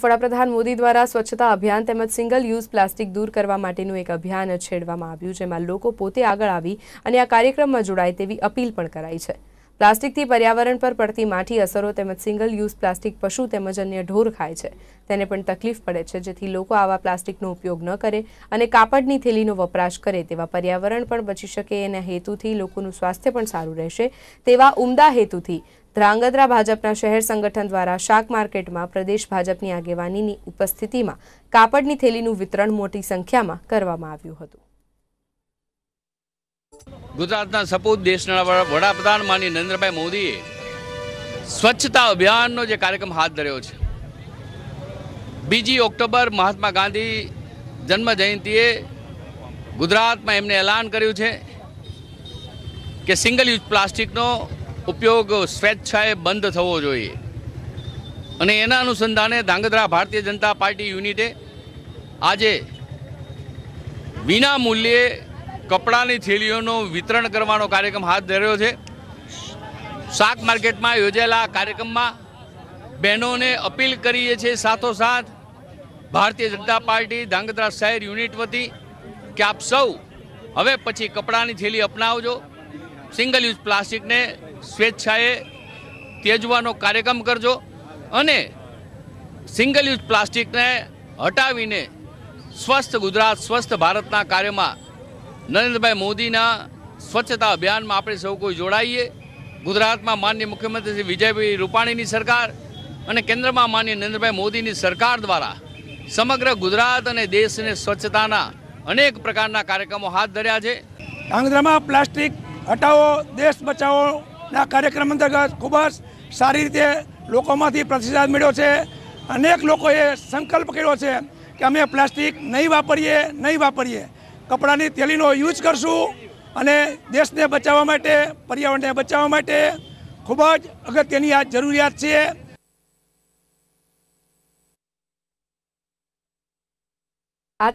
વડાપ્રધાન મોદી દ્વારા સ્વચ્છતા અભિયાન તેમજ સિંગલ યુઝ પ્લાસ્ટિક દૂર કરવા માટેનું એક અભિયાન છેડવામાં આવ્યું જેમાં લોકો પોતે આગળ આવી અને આ કાર્યક્રમમાં જોડાય તેવી અપીલ પણ કરાઈ છે પ્લાસ્ટિકથી પર્યાવરણ પર પડતી માઠી અસરો તેમજ સિંગલ યુઝ પ્લાસ્ટિક પશુ તેમજ અન્ય ઢોર ખાય છે તેને પણ તકલીફ પડે છે જેથી લોકો આવા પ્લાસ્ટિકનો ઉપયોગ ન કરે અને કાપડની થેલીનો વપરાશ કરે તેવા પર્યાવરણ પણ બચી શકે એના હેતુથી લોકોનું સ્વાસ્થ્ય પણ સારું રહેશે તેવા ઉમદા હેતુથી ધ્રાંગધ્રા ભાજપના શહેર સંગઠન દ્વારા શાક માર્કેટમાં પ્રદેશ ભાજપની આગેવાનીની ઉપસ્થિતિમાં કાપડની થેલીનું વિતરણ મોટી સંખ્યામાં કરવામાં આવ્યું હતું ગુજરાતના સપૂત દેશના વડાપ્રધાન માની નરેન્દ્રભાઈ મોદીએ સ્વચ્છતા અભિયાનનો જે કાર્યક્રમ હાથ ધર્યો છે બીજી ઓક્ટોબર મહાત્મા ગાંધી જન્મ જયંતિએ ગુજરાતમાં એમને એલાન કર્યું છે કે સિંગલ યુઝ પ્લાસ્ટિકનો ઉપયોગ સ્વેચ્છાએ બંધ થવો જોઈએ અને એના અનુસંધાને ધાંગધ્રા ભારતીય જનતા પાર્ટી યુનિટે આજે વિના મૂલ્યે કપડાની થેલીઓનું વિતરણ કરવાનો કાર્યક્રમ હાથ ધર્યો છે શાક માર્કેટમાં યોજાયેલા કાર્યક્રમમાં બહેનોને અપીલ કરીએ છીએ સાથોસાથ ભારતીય જનતા પાર્ટી ધાંગધ્રા શહેર યુનિટ વતી કે આપ સૌ હવે પછી કપડાની થેલી અપનાવજો સિંગલ યુઝ પ્લાસ્ટિકને સ્વેચ્છાએ તેજવાનો કાર્યક્રમ કરજો અને સિંગલ યુઝ પ્લાસ્ટિકને હટાવીને સ્વસ્થ ગુજરાત સ્વસ્થ ભારતના કાર્યમાં નરેન્દ્રભાઈ મોદીના સ્વચ્છતા અભિયાનમાં આપણે સૌ કોઈ જોડાઈએ ગુજરાતમાં માન્ય મુખ્યમંત્રી શ્રી વિજયભાઈ રૂપાણીની સરકાર અને કેન્દ્રમાં માન્ય નરેન્દ્રભાઈ મોદીની સરકાર દ્વારા સમગ્ર ગુજરાત અને દેશને સ્વચ્છતાના અનેક પ્રકારના કાર્યક્રમો હાથ ધર્યા છે આંધ્રમાં પ્લાસ્ટિક હટાવો દેશ બચાવોના કાર્યક્રમ અંતર્ગત ખૂબ જ સારી રીતે લોકોમાંથી પ્રતિસાદ મળ્યો છે અનેક લોકોએ સંકલ્પ કર્યો છે કે અમે પ્લાસ્ટિક નહીં વાપરીએ નહીં વાપરીએ કપડાની તેલીનો યુઝ કરશું અને દેશને બચાવવા માટે પર્યાવરણને બચાવવા માટે ખૂબ જ અગત્યની આ જરૂરિયાત છે આ